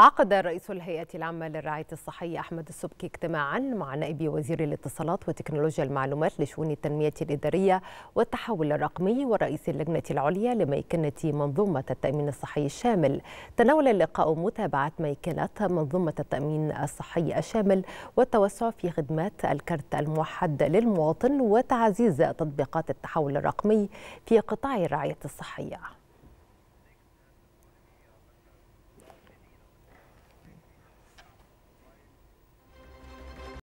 عقد رئيس الهيئة العامة للرعاية الصحية أحمد السبكي اجتماعا مع نائب وزير الاتصالات وتكنولوجيا المعلومات لشؤون التنمية الإدارية والتحول الرقمي ورئيس اللجنة العليا لميكنة منظومة التأمين الصحي الشامل تناول اللقاء متابعة ميكنة منظومة التأمين الصحي الشامل والتوسع في خدمات الكرت الموحد للمواطن وتعزيز تطبيقات التحول الرقمي في قطاع الرعاية الصحية